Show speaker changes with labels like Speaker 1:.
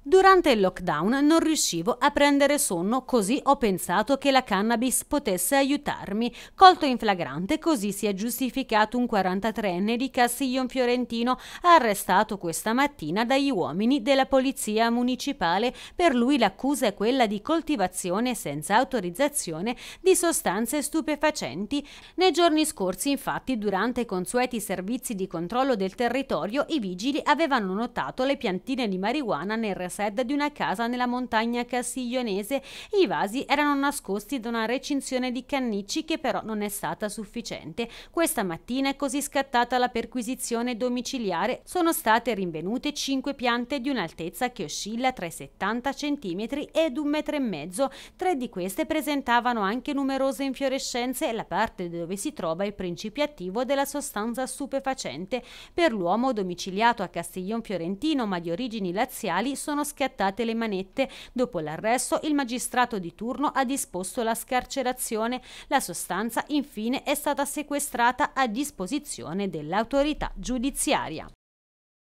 Speaker 1: Durante il lockdown non riuscivo a prendere sonno, così ho pensato che la cannabis potesse aiutarmi. Colto in flagrante, così si è giustificato un 43enne di Castiglion Fiorentino, arrestato questa mattina dagli uomini della Polizia Municipale. Per lui l'accusa è quella di coltivazione senza autorizzazione di sostanze stupefacenti. Nei giorni scorsi, infatti, durante i consueti servizi di controllo del territorio, i vigili avevano notato le piantine di marijuana nel resto Somerset di una casa nella montagna castiglionese i vasi erano nascosti da una recinzione di cannicci che però non è stata sufficiente. Questa mattina è così scattata la perquisizione domiciliare. Sono state rinvenute 5 piante di un'altezza che oscilla tra i 70 cm ed un metro e mezzo. Tre di queste presentavano anche numerose infiorescenze e la parte dove si trova il principio attivo della sostanza stupefacente. Per l'uomo domiciliato a Castiglion Fiorentino ma di origini laziali sono sono schiattate le manette. Dopo l'arresto, il magistrato di turno ha disposto la scarcerazione. La sostanza, infine, è stata sequestrata a disposizione dell'autorità giudiziaria.